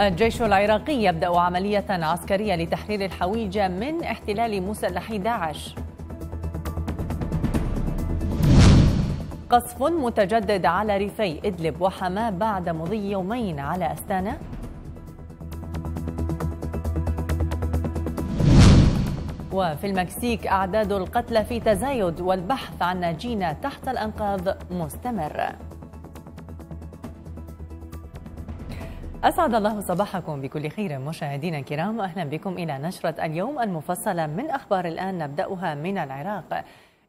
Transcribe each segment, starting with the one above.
الجيش العراقي يبدأ عملية عسكرية لتحرير الحويجة من احتلال مسلحي داعش قصف متجدد على ريفي إدلب وحماة بعد مضي يومين على أستانا وفي المكسيك أعداد القتلى في تزايد والبحث عن ناجين تحت الأنقاض مستمر أسعد الله صباحكم بكل خير مشاهدينا الكرام أهلا بكم إلى نشرة اليوم المفصلة من أخبار الآن نبدأها من العراق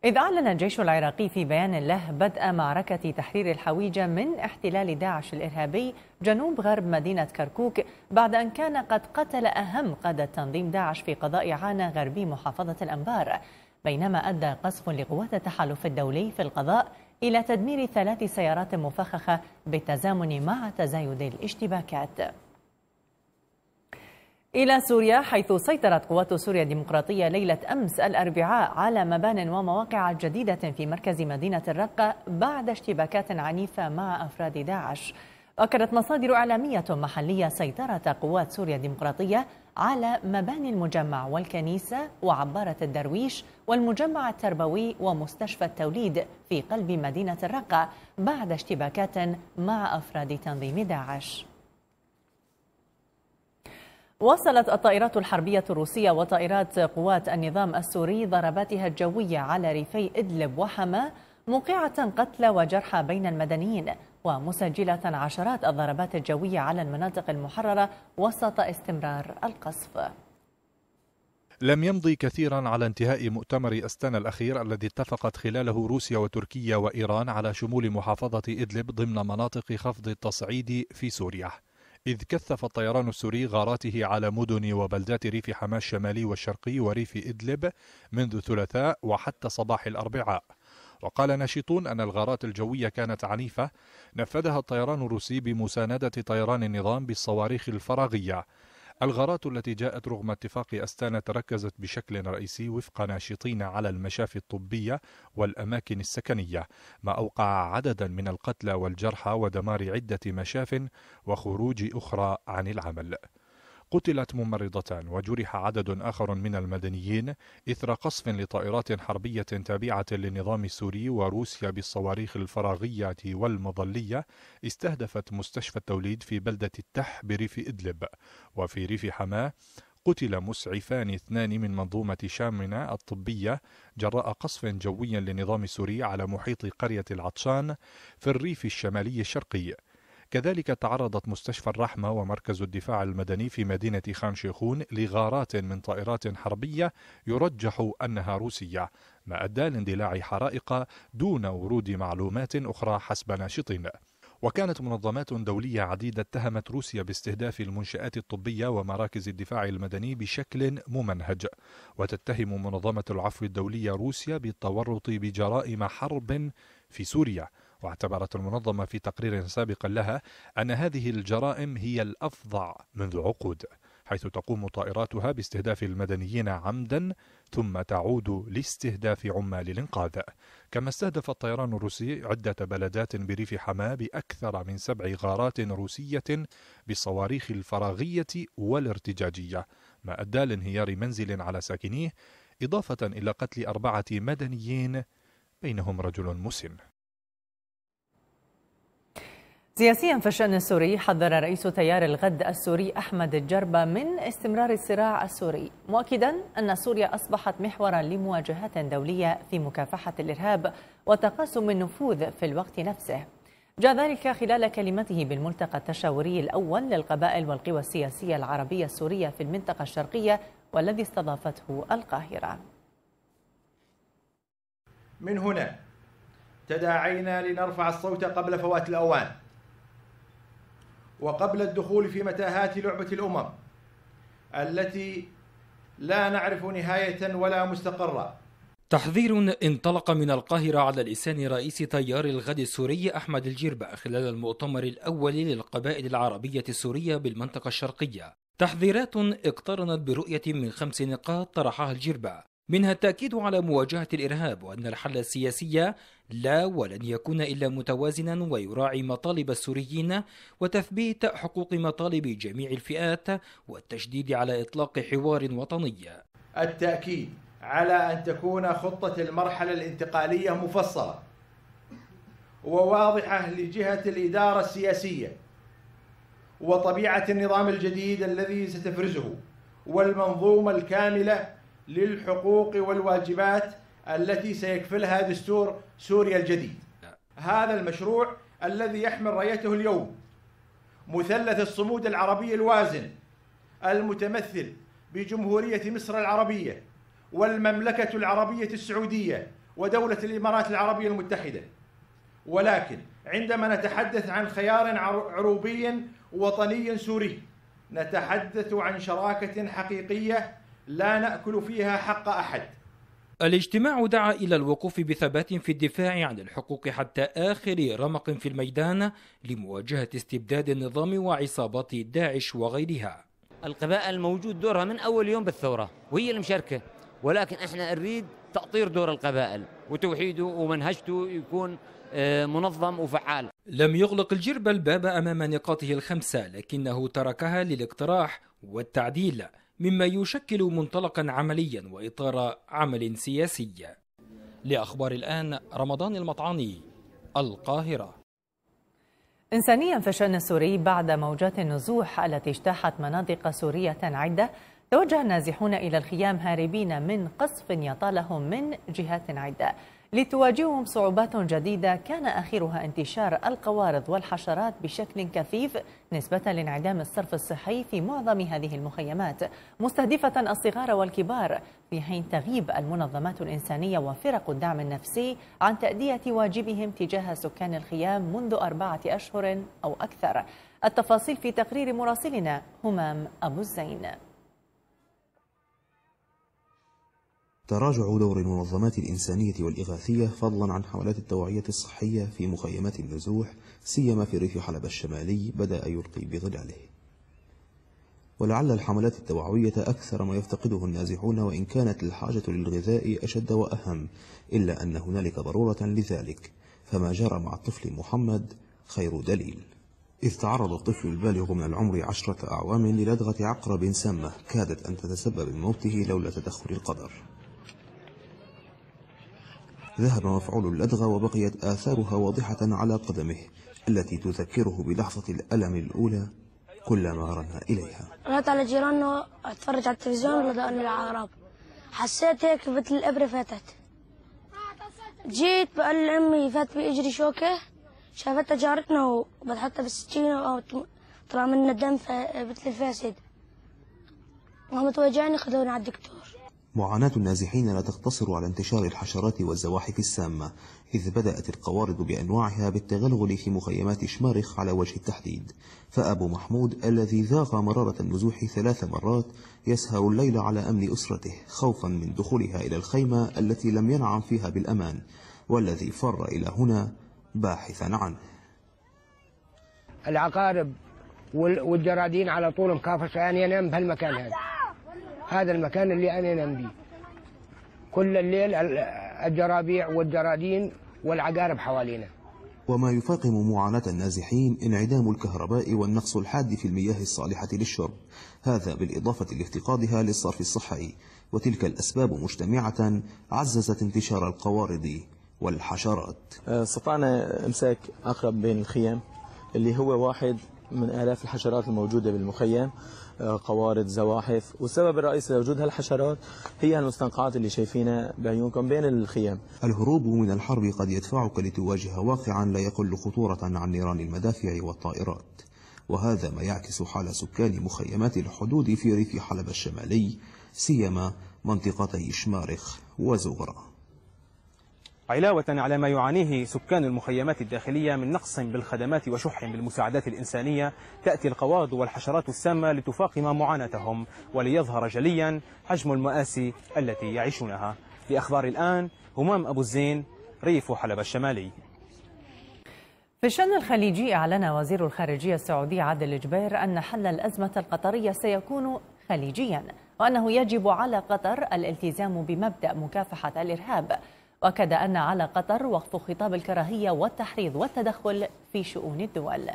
إذ أعلن الجيش العراقي في بيان له بدء معركة تحرير الحويجة من احتلال داعش الإرهابي جنوب غرب مدينة كركوك بعد أن كان قد قتل أهم قادة تنظيم داعش في قضاء عانا غربي محافظة الأنبار بينما أدى قصف لقوات التحالف الدولي في القضاء إلى تدمير ثلاث سيارات مفخخة بالتزامن مع تزايد الاشتباكات إلى سوريا حيث سيطرت قوات سوريا الديمقراطية ليلة أمس الأربعاء على مبان ومواقع جديدة في مركز مدينة الرقة بعد اشتباكات عنيفة مع أفراد داعش أكدت مصادر إعلامية محلية سيطرة قوات سوريا الديمقراطية على مباني المجمع والكنيسة وعبارة الدرويش والمجمع التربوي ومستشفى التوليد في قلب مدينة الرقة بعد اشتباكات مع أفراد تنظيم داعش واصلت الطائرات الحربية الروسية وطائرات قوات النظام السوري ضرباتها الجوية على ريفي إدلب وحماة موقعة قتلى وجرحى بين المدنيين ومسجلة عشرات الضربات الجوية على المناطق المحررة وسط استمرار القصف لم يمضي كثيرا على انتهاء مؤتمر أستانا الأخير الذي اتفقت خلاله روسيا وتركيا وإيران على شمول محافظة إدلب ضمن مناطق خفض التصعيد في سوريا إذ كثف الطيران السوري غاراته على مدن وبلدات ريف حماة الشمالي والشرقي وريف إدلب منذ الثلاثاء وحتى صباح الأربعاء وقال ناشطون أن الغارات الجوية كانت عنيفة نفذها الطيران الروسي بمساندة طيران النظام بالصواريخ الفراغية الغارات التي جاءت رغم اتفاق أستانا تركزت بشكل رئيسي وفق ناشطين على المشافي الطبية والأماكن السكنية ما أوقع عددا من القتلى والجرحى ودمار عدة مشاف وخروج أخرى عن العمل قتلت ممرضتان وجرح عدد آخر من المدنيين إثر قصف لطائرات حربية تابعة للنظام السوري وروسيا بالصواريخ الفراغية والمظلية استهدفت مستشفى التوليد في بلدة التح بريف إدلب وفي ريف حماه قتل مسعفان اثنان من منظومة شامنة الطبية جراء قصف جوي للنظام السوري على محيط قرية العطشان في الريف الشمالي الشرقي كذلك تعرضت مستشفى الرحمة ومركز الدفاع المدني في مدينة خان شيخون لغارات من طائرات حربية يرجح أنها روسية ما أدى لاندلاع حرائق دون ورود معلومات أخرى حسب ناشطين وكانت منظمات دولية عديدة اتهمت روسيا باستهداف المنشآت الطبية ومراكز الدفاع المدني بشكل ممنهج، وتتهم منظمة العفو الدولية روسيا بالتورط بجرائم حرب في سوريا، واعتبرت المنظمة في تقرير سابق لها أن هذه الجرائم هي الأفظع منذ عقود حيث تقوم طائراتها باستهداف المدنيين عمدا ثم تعود لاستهداف عمال الانقاذ كما استهدف الطيران الروسي عده بلدات بريف حماه باكثر من سبع غارات روسيه بالصواريخ الفراغيه والارتجاجيه ما ادى لانهيار منزل على ساكنيه اضافه الى قتل اربعه مدنيين بينهم رجل مسن سياسيا في الشأن السوري حذر رئيس تيار الغد السوري أحمد الجربة من استمرار الصراع السوري مؤكدا أن سوريا أصبحت محورا لمواجهات دولية في مكافحة الإرهاب وتقاسم النفوذ في الوقت نفسه جاء ذلك خلال كلمته بالملتقى التشاوري الأول للقبائل والقوى السياسية العربية السورية في المنطقة الشرقية والذي استضافته القاهرة من هنا تداعينا لنرفع الصوت قبل فوات الأوان وقبل الدخول في متاهات لعبة الأمم التي لا نعرف نهاية ولا مستقرة تحذير انطلق من القاهرة على لسان رئيس تيار الغد السوري أحمد الجربة خلال المؤتمر الأول للقبائل العربية السورية بالمنطقة الشرقية تحذيرات اقترنت برؤية من خمس نقاط طرحها الجربة منها التأكيد على مواجهة الإرهاب وأن الحل السياسي لا ولن يكون إلا متوازنا ويراعي مطالب السوريين وتثبيت حقوق مطالب جميع الفئات والتشديد على إطلاق حوار وطني التأكيد على أن تكون خطة المرحلة الانتقالية مفصلة وواضحة لجهة الإدارة السياسية وطبيعة النظام الجديد الذي ستفرزه والمنظومة الكاملة للحقوق والواجبات التي سيكفلها دستور سوريا الجديد نعم. هذا المشروع الذي يحمل رايته اليوم مثلث الصمود العربي الوازن المتمثل بجمهورية مصر العربية والمملكة العربية السعودية ودولة الإمارات العربية المتحدة ولكن عندما نتحدث عن خيار عروبي وطني سوري نتحدث عن شراكة حقيقية لا نأكل فيها حق أحد الاجتماع دعا إلى الوقوف بثبات في الدفاع عن الحقوق حتى آخر رمق في الميدان لمواجهة استبداد النظام وعصابات داعش وغيرها القبائل الموجود دورها من أول يوم بالثورة وهي المشاركة ولكن احنا نريد تأطير دور القبائل وتوحيده ومنهجته يكون آه، منظم وفعال لم يغلق الجرب الباب أمام نقاطه الخمسة لكنه تركها للاقتراح والتعديل مما يشكل منطلقا عمليا واطار عمل سياسي. لاخبار الان رمضان المطعاني القاهره. انسانيا في الشان السوري بعد موجات النزوح التي اجتاحت مناطق سوريه عده توجه النازحون الى الخيام هاربين من قصف يطالهم من جهات عده. لتواجههم صعوبات جديدة كان آخرها انتشار القوارض والحشرات بشكل كثيف نسبة لانعدام الصرف الصحي في معظم هذه المخيمات مستهدفة الصغار والكبار في حين تغيب المنظمات الإنسانية وفرق الدعم النفسي عن تأدية واجبهم تجاه سكان الخيام منذ أربعة أشهر أو أكثر التفاصيل في تقرير مراسلنا همام أبو الزين تراجع دور المنظمات الإنسانية والإغاثية فضلا عن حملات التوعية الصحية في مخيمات النزوح سيما في ريف حلب الشمالي بدأ يلقي بظلاله ولعل الحملات التوعوية أكثر ما يفتقده النازحون وإن كانت الحاجة للغذاء أشد وأهم إلا أن هنالك ضرورة لذلك فما جرى مع الطفل محمد خير دليل إذ تعرض الطفل البالغ من العمر عشرة أعوام للدغة عقرب سامة كادت أن تتسبب بموته لولا تدخل القدر ذهب مفعول اللدغة وبقيت آثارها واضحة على قدمه التي تذكره بلحظة الألم الأولى كلما رنا إليها رحت على جيرانه أتفرج على التلفزيون لدقني العرب حسيت هيك مثل الإبرة فاتت جيت بقول لأمي فات بإجري شوكة شافتها جارتنا وبتحطها بالسكينة طلع منها الدم مثل الفاسد وهم توجعني خذوني على الدكتور معاناة النازحين لا تقتصر على انتشار الحشرات والزواحف السامة إذ بدأت القوارض بأنواعها بالتغلغل في مخيمات شمارخ على وجه التحديد فأبو محمود الذي ذاق مرارة النزوح ثلاث مرات يسهر الليل على أمن أسرته خوفا من دخولها إلى الخيمة التي لم ينعم فيها بالأمان والذي فر إلى هنا باحثا عنه العقارب والجرادين على طول مكافشة أن ينام بهالمكان هذا هذا المكان اللي أنا أنام به كل الليل الجرابيع والجرادين والعقارب حوالينا وما يفاقم معاناة النازحين انعدام الكهرباء والنقص الحاد في المياه الصالحة للشرب هذا بالإضافة لافتقادها للصرف الصحي وتلك الأسباب مجتمعة عززت انتشار القوارض والحشرات أه، استطعنا امساك أقرب بين الخيام اللي هو واحد من آلاف الحشرات الموجودة بالمخيم آه، قوارض زواحف والسبب الرئيسي لوجود هالحشرات هي المستنقعات اللي شايفينها بعيونكم بين الخيام الهروب من الحرب قد يدفعك لتواجه واقعا لا يقل خطورة عن نيران المدافع والطائرات وهذا ما يعكس حال سكان مخيمات الحدود في ريف حلب الشمالي سيما منطقتي شمارخ وزغره علاوة على ما يعانيه سكان المخيمات الداخلية من نقص بالخدمات وشح بالمساعدات الإنسانية تأتي القواض والحشرات السامة لتفاقم معاناتهم وليظهر جليا حجم المآسي التي يعيشونها لأخبار الآن همام أبو الزين ريف حلب الشمالي في الشأن الخليجي أعلن وزير الخارجية السعودي عادل جبير أن حل الأزمة القطرية سيكون خليجيا وأنه يجب على قطر الالتزام بمبدأ مكافحة الإرهاب واكد ان على قطر وقف خطاب الكراهيه والتحريض والتدخل في شؤون الدول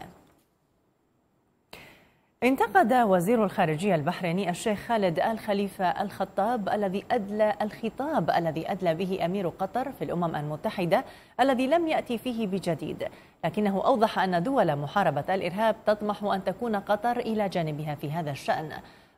انتقد وزير الخارجية البحريني الشيخ خالد الخليفة الخطاب الذي أدلى الخطاب الذي أدلى به أمير قطر في الأمم المتحدة الذي لم يأتي فيه بجديد لكنه أوضح أن دول محاربة الإرهاب تطمح أن تكون قطر إلى جانبها في هذا الشأن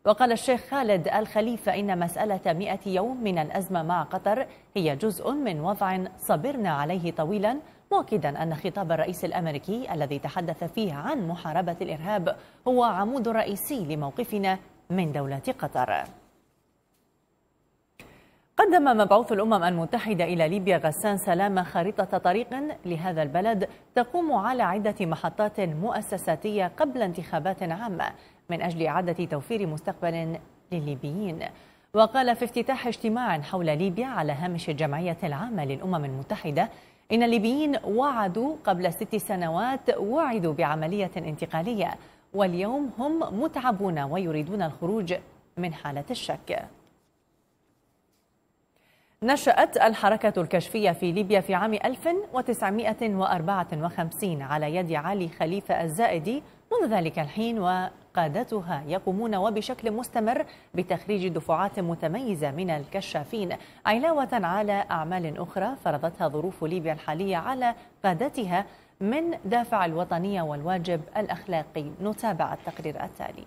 وقال الشيخ خالد الخليفة إن مسألة 100 يوم من الأزمة مع قطر هي جزء من وضع صبرنا عليه طويلا مؤكدا أن خطاب الرئيس الأمريكي الذي تحدث فيه عن محاربة الإرهاب هو عمود رئيسي لموقفنا من دولة قطر قدم مبعوث الأمم المتحدة إلى ليبيا غسان سلامة خريطة طريق لهذا البلد تقوم على عدة محطات مؤسساتية قبل انتخابات عامة من أجل إعادة توفير مستقبل للليبيين وقال في افتتاح اجتماع حول ليبيا على هامش الجمعية العامة للأمم المتحدة إن الليبيين وعدوا قبل ست سنوات وعدوا بعملية انتقالية واليوم هم متعبون ويريدون الخروج من حالة الشك نشأت الحركة الكشفية في ليبيا في عام 1954 على يد علي خليفة الزائدي منذ ذلك الحين وقادتها يقومون وبشكل مستمر بتخريج دفعات متميزة من الكشافين علاوة على أعمال أخرى فرضتها ظروف ليبيا الحالية على قادتها من دافع الوطنية والواجب الأخلاقي نتابع التقرير التالي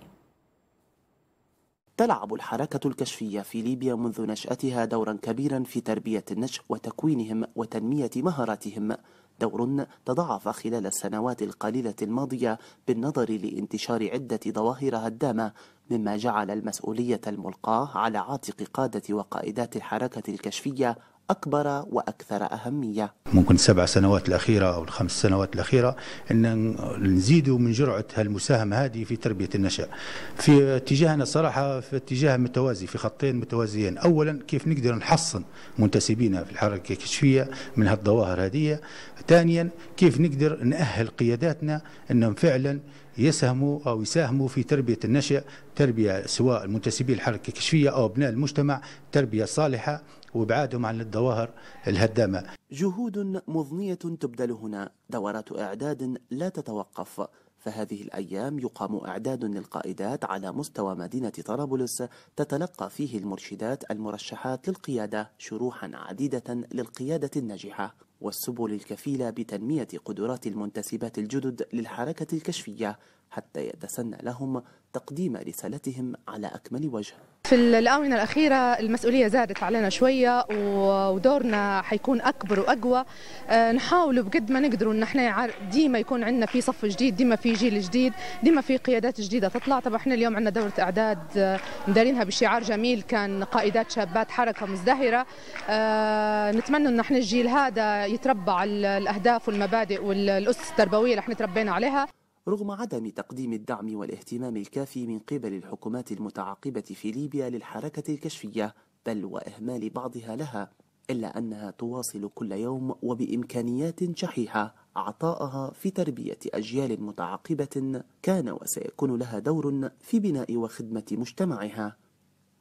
تلعب الحركة الكشفية في ليبيا منذ نشأتها دورا كبيرا في تربية النشء وتكوينهم وتنمية مهاراتهم دور تضاعف خلال السنوات القليلة الماضية بالنظر لانتشار عدة ظواهر هدامة مما جعل المسؤولية الملقاة على عاتق قادة وقائدات الحركة الكشفية أكبر وأكثر أهمية ممكن السبع سنوات الأخيرة أو الخمس سنوات الأخيرة أن نزيدوا من جرعة هالمساهمة هذه في تربية النشاء في اتجاهنا صراحة في اتجاه متوازي في خطين متوازيين أولا كيف نقدر نحصن منتسبينا في الحركة الكشفية من هالظواهر هذه ثانيا كيف نقدر نأهل قياداتنا أنهم فعلا يسهموا أو يساهموا في تربية النشأ تربية سواء المنتسبين الحركة الكشفية أو أبناء المجتمع تربية صالحة وابعادهم عن الظواهر الهدامة جهود مضنية تبذل هنا دورات إعداد لا تتوقف فهذه الأيام يقام إعداد للقائدات على مستوى مدينة طرابلس تتلقى فيه المرشدات المرشحات للقيادة شروحا عديدة للقيادة الناجحة والسبل الكفيلة بتنمية قدرات المنتسبات الجدد للحركة الكشفية حتى يتسنى لهم تقديم رسالتهم على أكمل وجه في الآونة الأخيرة المسؤولية زادت علينا شوية ودورنا حيكون أكبر وأقوى آه، نحاول بقد ما نقدر إن إحنا ديما يكون عندنا في صف جديد ديما في جيل جديد ديما في قيادات جديدة تطلع طبعا إحنا اليوم عندنا دورة إعداد آه، مدارينها بشعار جميل كان قائدات شابات حركة مزدهرة آه، نتمنى إن إحنا الجيل هذا يتربع على الأهداف والمبادئ والأسس التربوية اللي إحنا تربينا عليها رغم عدم تقديم الدعم والاهتمام الكافي من قبل الحكومات المتعاقبة في ليبيا للحركة الكشفية بل وإهمال بعضها لها إلا أنها تواصل كل يوم وبإمكانيات شحيحة عطاءها في تربية أجيال متعاقبة كان وسيكون لها دور في بناء وخدمة مجتمعها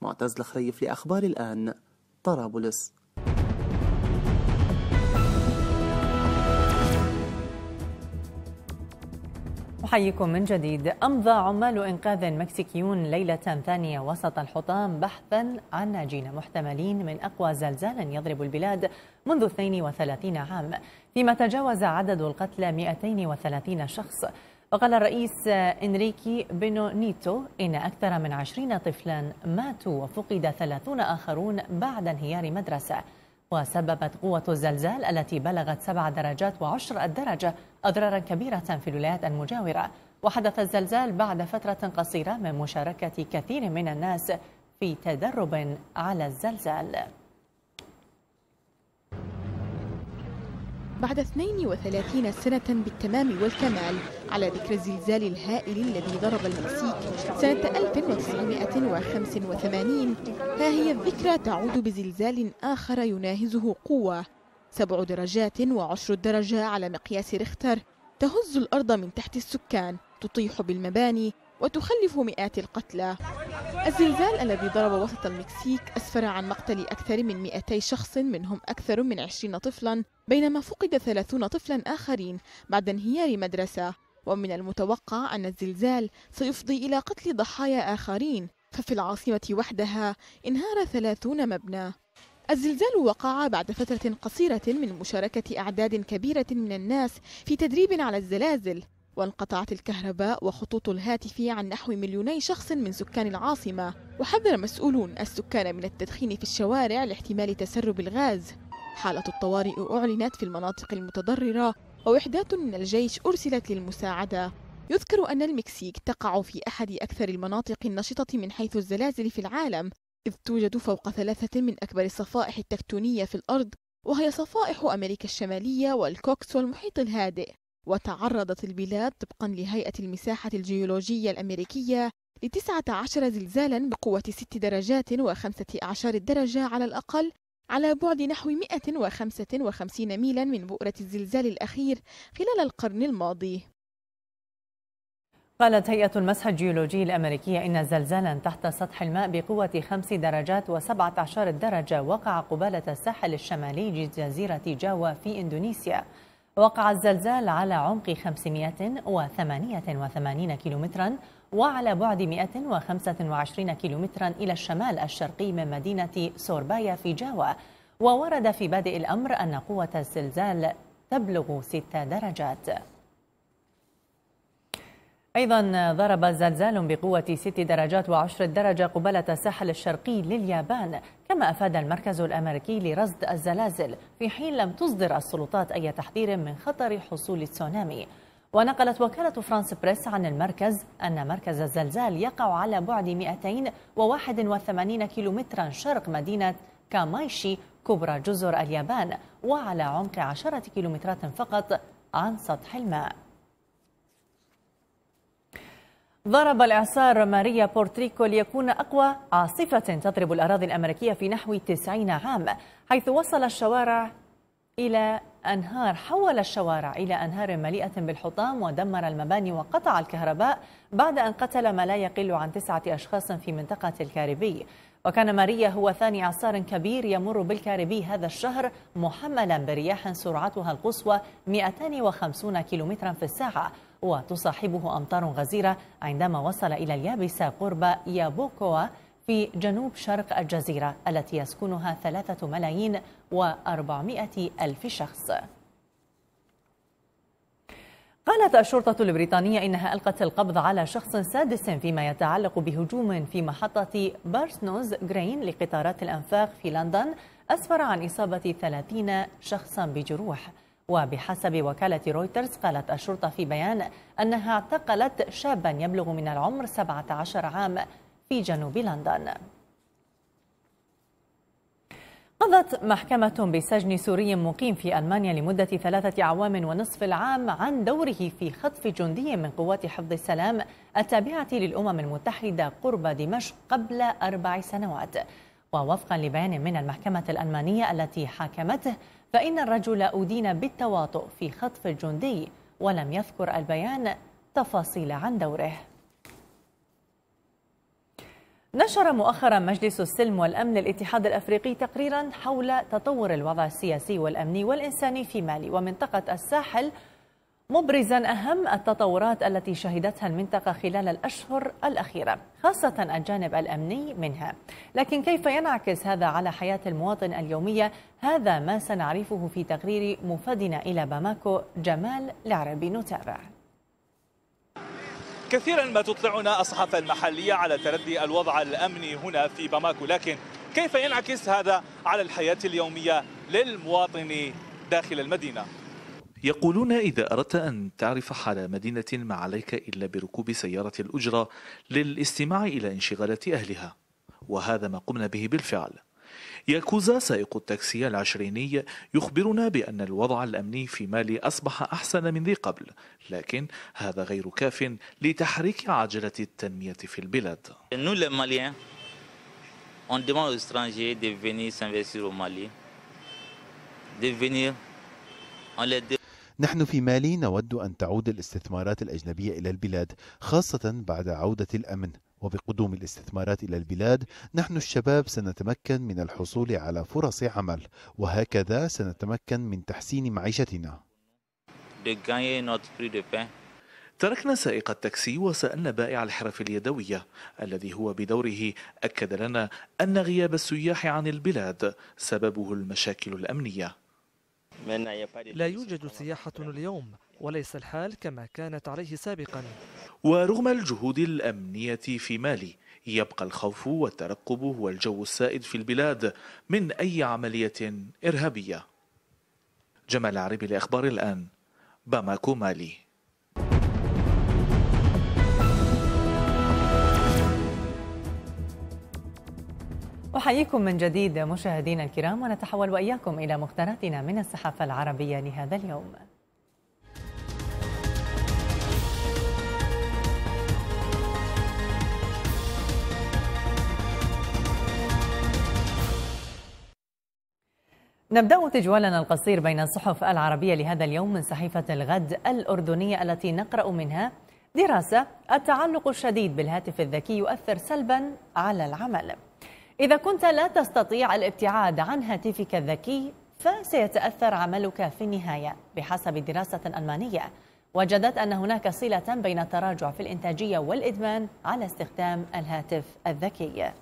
معتز الخريف لأخبار الآن طرابلس أحييكم من جديد أمضى عمال إنقاذ مكسيكيون ليلة ثانية وسط الحطام بحثا عن ناجين محتملين من أقوى زلزال يضرب البلاد منذ 32 عام فيما تجاوز عدد القتلى 230 شخص وقال الرئيس إنريكي بينو نيتو إن أكثر من 20 طفلا ماتوا وفقد 30 آخرون بعد انهيار مدرسة وسببت قوة الزلزال التي بلغت سبع درجات وعشر الدرجة أضرارا كبيرة في الولايات المجاورة وحدث الزلزال بعد فترة قصيرة من مشاركة كثير من الناس في تدرب على الزلزال بعد 32 سنة بالتمام والكمال على ذكر الزلزال الهائل الذي ضرب المكسيك سنة 1985 ها هي الذكرى تعود بزلزال آخر يناهزه قوة سبع درجات وعشر درجة على مقياس ريختر تهز الأرض من تحت السكان تطيح بالمباني وتخلف مئات القتلى الزلزال الذي ضرب وسط المكسيك أسفر عن مقتل أكثر من 200 شخص منهم أكثر من 20 طفلا بينما فقد 30 طفلا آخرين بعد انهيار مدرسة ومن المتوقع أن الزلزال سيفضي إلى قتل ضحايا آخرين ففي العاصمة وحدها انهار 30 مبنى الزلزال وقع بعد فترة قصيرة من مشاركة أعداد كبيرة من الناس في تدريب على الزلازل وانقطعت الكهرباء وخطوط الهاتف عن نحو مليوني شخص من سكان العاصمة وحذر مسؤولون السكان من التدخين في الشوارع لاحتمال تسرب الغاز حالة الطوارئ أعلنت في المناطق المتضررة ووحدات من الجيش أرسلت للمساعدة يذكر أن المكسيك تقع في أحد أكثر المناطق النشطة من حيث الزلازل في العالم إذ توجد فوق ثلاثة من أكبر الصفائح التكتونية في الأرض وهي صفائح أمريكا الشمالية والكوكس والمحيط الهادئ وتعرضت البلاد طبقا لهيئة المساحة الجيولوجية الأمريكية لتسعة عشر زلزالا بقوة ست درجات وخمسة أعشار الدرجة على الأقل على بعد نحو 155 ميلا من بؤرة الزلزال الأخير خلال القرن الماضي قالت هيئة المسح الجيولوجي الأمريكية إن زلزالا تحت سطح الماء بقوة خمس درجات وسبعة عشر درجة وقع قبالة الساحل الشمالي لجزيرة جاوا في إندونيسيا وقع الزلزال على عمق 588 كيلومترا وعلى بعد 125 كيلومترا إلى الشمال الشرقي من مدينة سوربايا في جاوا وورد في بادئ الأمر أن قوة الزلزال تبلغ 6 درجات أيضا ضرب زلزال بقوة 6 درجات وعشر درجة قبالة الساحل الشرقي لليابان كما أفاد المركز الأمريكي لرصد الزلازل في حين لم تصدر السلطات أي تحذير من خطر حصول تسونامي ونقلت وكالة فرانس بريس عن المركز أن مركز الزلزال يقع على بعد 281 كيلومترا شرق مدينة كامايشي كبرى جزر اليابان وعلى عمق 10 كيلومترات فقط عن سطح الماء ضرب الإعصار ماريا بورتريكو ليكون أقوى عاصفة تضرب الأراضي الأمريكية في نحو 90 عام حيث وصل الشوارع إلى أنهار حول الشوارع إلى أنهار مليئة بالحطام ودمر المباني وقطع الكهرباء بعد أن قتل ما لا يقل عن تسعة أشخاص في منطقة الكاريبي وكان ماريا هو ثاني إعصار كبير يمر بالكاريبي هذا الشهر محملا برياح سرعتها القصوى 250 كيلومترا في الساعة وتصاحبه أمطار غزيرة عندما وصل إلى اليابسة قرب يابوكوا في جنوب شرق الجزيرة التي يسكنها ثلاثة ملايين وأربعمائة ألف شخص قالت الشرطة البريطانية إنها ألقت القبض على شخص سادس فيما يتعلق بهجوم في محطة بارسنوز جرين لقطارات الأنفاق في لندن أسفر عن إصابة 30 شخصا بجروح وبحسب وكالة رويترز قالت الشرطة في بيان أنها اعتقلت شابا يبلغ من العمر 17 عام في جنوب لندن قضت محكمة بسجن سوري مقيم في ألمانيا لمدة ثلاثة أعوام ونصف العام عن دوره في خطف جندي من قوات حفظ السلام التابعة للأمم المتحدة قرب دمشق قبل أربع سنوات ووفقا لبيان من المحكمة الألمانية التي حاكمته فإن الرجل أدين بالتواطؤ في خطف الجندي ولم يذكر البيان تفاصيل عن دوره نشر مؤخرا مجلس السلم والأمن الاتحاد الأفريقي تقريرا حول تطور الوضع السياسي والأمني والإنساني في مالي ومنطقة الساحل مبرزا أهم التطورات التي شهدتها المنطقة خلال الأشهر الأخيرة خاصة الجانب الأمني منها لكن كيف ينعكس هذا على حياة المواطن اليومية هذا ما سنعرفه في تقرير مفادنا إلى باماكو جمال العربي نتابع كثيرا ما تطلعنا الصحافة المحلية على تردي الوضع الأمني هنا في باماكو لكن كيف ينعكس هذا على الحياة اليومية للمواطن داخل المدينة يقولون إذا أردت أن تعرف حال مدينة ما عليك إلا بركوب سيارة الأجرة للاستماع إلى انشغالات أهلها وهذا ما قمنا به بالفعل ياكوزا سائق التاكسي العشريني يخبرنا بأن الوضع الأمني في مالي أصبح أحسن من ذي قبل لكن هذا غير كاف لتحريك عجلة التنمية في البلاد On de venir s'investir au Mali, de venir, on les نحن في مالي نود أن تعود الاستثمارات الأجنبية إلى البلاد خاصة بعد عودة الأمن وبقدوم الاستثمارات إلى البلاد نحن الشباب سنتمكن من الحصول على فرص عمل وهكذا سنتمكن من تحسين معيشتنا تركنا سائق التاكسي وسألنا بائع الحرف اليدوية الذي هو بدوره أكد لنا أن غياب السياح عن البلاد سببه المشاكل الأمنية لا يوجد سياحة اليوم وليس الحال كما كانت عليه سابقا ورغم الجهود الأمنية في مالي يبقى الخوف والترقب هو الجو السائد في البلاد من أي عملية إرهابية جمال عربي لأخبار الآن باماكو مالي أحييكم من جديد مشاهدينا الكرام ونتحول وإياكم إلى مختاراتنا من الصحافة العربية لهذا اليوم نبدأ تجوالنا القصير بين الصحف العربية لهذا اليوم من صحيفة الغد الأردنية التي نقرأ منها دراسة التعلق الشديد بالهاتف الذكي يؤثر سلبا على العمل إذا كنت لا تستطيع الابتعاد عن هاتفك الذكي فسيتأثر عملك في النهاية بحسب دراسة ألمانية وجدت أن هناك صلة بين التراجع في الإنتاجية والإدمان على استخدام الهاتف الذكي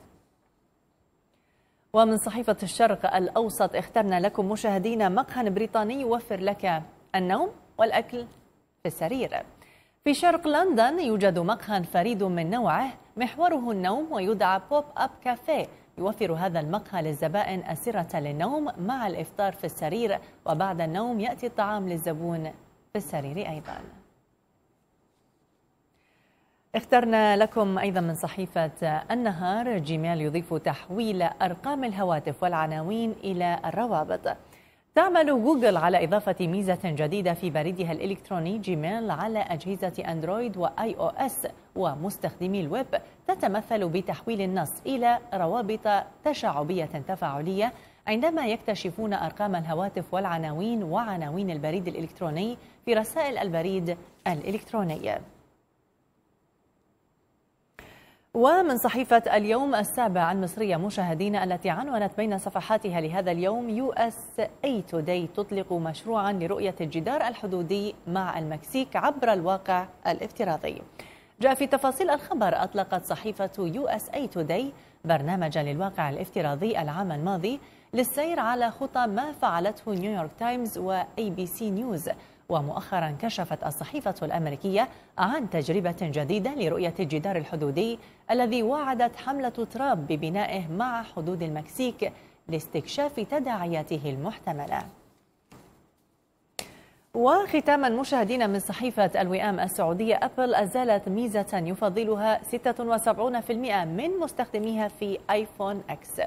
ومن صحيفة الشرق الأوسط اخترنا لكم مشاهدين مقهى بريطاني يوفر لك النوم والأكل في السرير في شرق لندن يوجد مقهى فريد من نوعه محوره النوم ويدعى بوب أب كافيه يوفر هذا المقهى للزبائن أسرة للنوم مع الإفطار في السرير وبعد النوم يأتي الطعام للزبون في السرير أيضا اخترنا لكم أيضا من صحيفة النهار جيميل يضيف تحويل أرقام الهواتف والعناوين إلى الروابط تعمل جوجل على إضافة ميزة جديدة في بريدها الإلكتروني جيميل على أجهزة أندرويد وآي أو إس ومستخدمي الويب تتمثل بتحويل النص إلى روابط تشعبية تفاعلية عندما يكتشفون أرقام الهواتف والعناوين وعناوين البريد الإلكتروني في رسائل البريد الإلكتروني ومن صحيفة اليوم السابع المصرية مشاهدين التي عنونت بين صفحاتها لهذا اليوم يو اس اي توداي تطلق مشروعا لرؤية الجدار الحدودي مع المكسيك عبر الواقع الافتراضي جاء في تفاصيل الخبر أطلقت صحيفة يو اس اي توداي برنامجا للواقع الافتراضي العام الماضي للسير على خطى ما فعلته نيويورك تايمز واي بي سي نيوز ومؤخرا كشفت الصحيفة الأمريكية عن تجربة جديدة لرؤية الجدار الحدودي الذي وعدت حملة ترامب ببنائه مع حدود المكسيك لاستكشاف تداعياته المحتمله وختاما مشاهدينا من صحيفة الوئام السعودية أبل أزالت ميزة يفضلها 76% من مستخدميها في آيفون أكس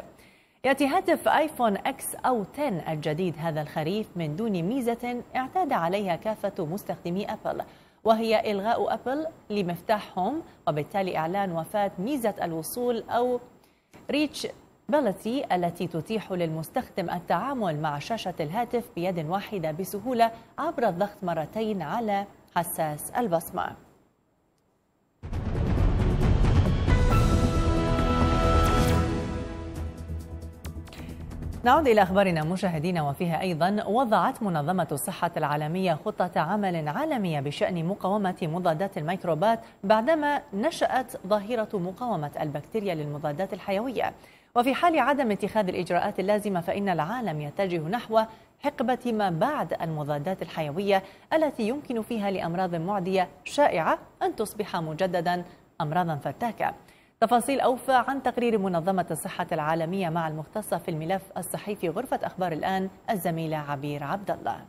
يأتي هاتف آيفون إكس أو 10 الجديد هذا الخريف من دون ميزة اعتاد عليها كافة مستخدمي أبل وهي إلغاء أبل لمفتاحهم وبالتالي إعلان وفاة ميزة الوصول أو ريتش بلتي التي تتيح للمستخدم التعامل مع شاشة الهاتف بيد واحدة بسهولة عبر الضغط مرتين على حساس البصمة نعود إلى أخبارنا مشاهدينا وفيها أيضا وضعت منظمة الصحة العالمية خطة عمل عالمية بشأن مقاومة مضادات الميكروبات بعدما نشأت ظاهرة مقاومة البكتيريا للمضادات الحيوية وفي حال عدم اتخاذ الإجراءات اللازمة فإن العالم يتجه نحو حقبة ما بعد المضادات الحيوية التي يمكن فيها لأمراض معدية شائعة أن تصبح مجددا أمراضا فتاكة تفاصيل أوفى عن تقرير منظمة الصحة العالمية مع المختصة في الملف الصحي في غرفة أخبار الآن الزميلة عبير عبد الله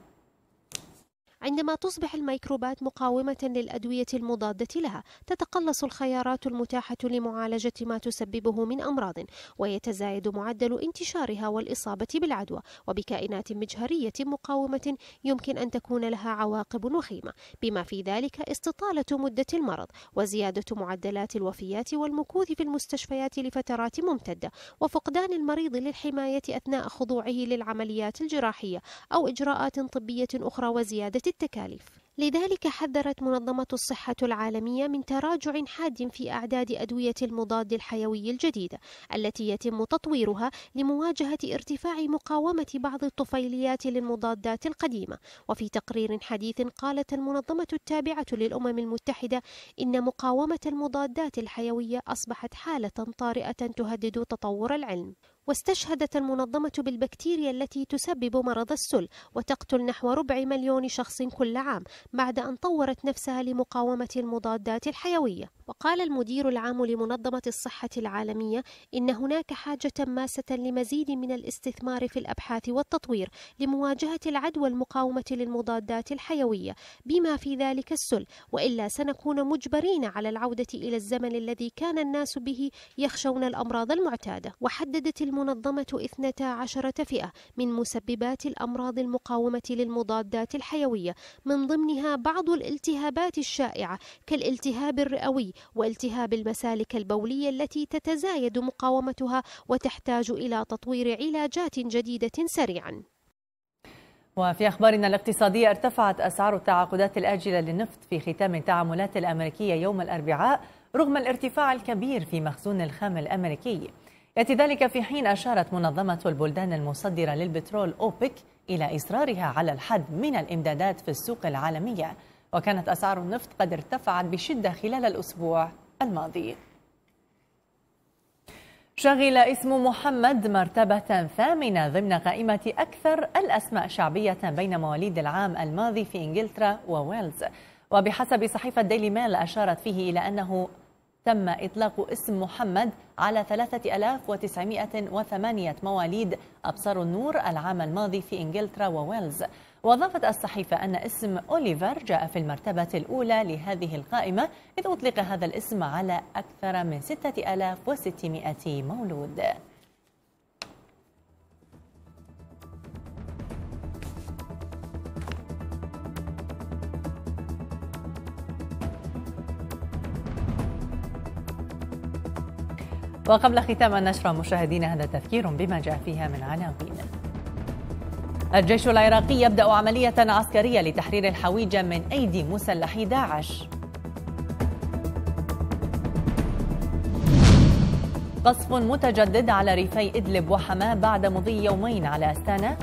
عندما تصبح الميكروبات مقاومة للأدوية المضادة لها تتقلص الخيارات المتاحة لمعالجة ما تسببه من أمراض ويتزايد معدل انتشارها والإصابة بالعدوى وبكائنات مجهرية مقاومة يمكن أن تكون لها عواقب وخيمة بما في ذلك استطالة مدة المرض وزيادة معدلات الوفيات والمكوث في المستشفيات لفترات ممتدة وفقدان المريض للحماية أثناء خضوعه للعمليات الجراحية أو إجراءات طبية أخرى وزيادة التكاليف لذلك حذرت منظمة الصحة العالمية من تراجع حاد في أعداد أدوية المضاد الحيوي الجديدة التي يتم تطويرها لمواجهة ارتفاع مقاومة بعض الطفيليات للمضادات القديمة وفي تقرير حديث قالت المنظمة التابعة للأمم المتحدة إن مقاومة المضادات الحيوية أصبحت حالة طارئة تهدد تطور العلم واستشهدت المنظمة بالبكتيريا التي تسبب مرض السل وتقتل نحو ربع مليون شخص كل عام بعد أن طورت نفسها لمقاومة المضادات الحيوية وقال المدير العام لمنظمة الصحة العالمية إن هناك حاجة ماسة لمزيد من الاستثمار في الأبحاث والتطوير لمواجهة العدوى المقاومة للمضادات الحيوية بما في ذلك السل وإلا سنكون مجبرين على العودة إلى الزمن الذي كان الناس به يخشون الأمراض المعتادة وحددت المنظمة 12 فئة من مسببات الأمراض المقاومة للمضادات الحيوية من ضمنها بعض الالتهابات الشائعة كالالتهاب الرئوي والتهاب المسالك البولية التي تتزايد مقاومتها وتحتاج إلى تطوير علاجات جديدة سريعا وفي أخبارنا الاقتصادية ارتفعت أسعار التعاقدات الآجلة للنفط في ختام التعاملات الأمريكية يوم الأربعاء رغم الارتفاع الكبير في مخزون الخام الأمريكي يأتي ذلك في حين أشارت منظمة البلدان المصدرة للبترول أوبك إلى إصرارها على الحد من الإمدادات في السوق العالمية وكانت أسعار النفط قد ارتفعت بشدة خلال الأسبوع الماضي شغل اسم محمد مرتبة ثامنة ضمن قائمة أكثر الأسماء شعبية بين مواليد العام الماضي في إنجلترا وويلز وبحسب صحيفة ديلي ميل أشارت فيه إلى أنه تم إطلاق اسم محمد على 3908 مواليد أبصار النور العام الماضي في إنجلترا وويلز وأضافت الصحيفة أن اسم أوليفر جاء في المرتبة الأولى لهذه القائمة إذ أطلق هذا الاسم على أكثر من 6600 مولود وقبل ختام النشرة مشاهدينا هذا تذكير بما جاء فيها من عناوين الجيش العراقي يبدأ عملية عسكرية لتحرير الحويجة من أيدي مسلحي داعش قصف متجدد على ريفي إدلب وحماة بعد مضي يومين على أستانة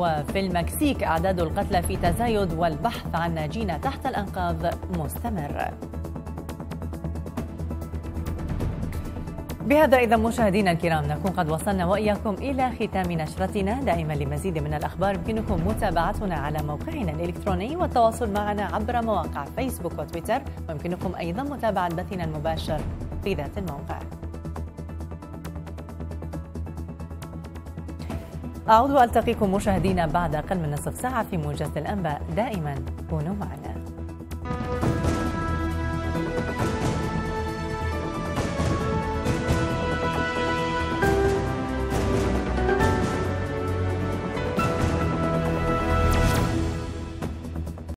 وفي المكسيك أعداد القتلى في تزايد والبحث عن ناجين تحت الأنقاض مستمر بهذا إذا مشاهدينا الكرام نكون قد وصلنا وإياكم إلى ختام نشرتنا دائما لمزيد من الأخبار يمكنكم متابعتنا على موقعنا الإلكتروني والتواصل معنا عبر مواقع فيسبوك وتويتر ويمكنكم أيضا متابعة بثنا المباشر في ذات الموقع أعود وألتقيكم مشاهدينا بعد أقل من نصف ساعة في موجات الأنباء دائما كونوا معنا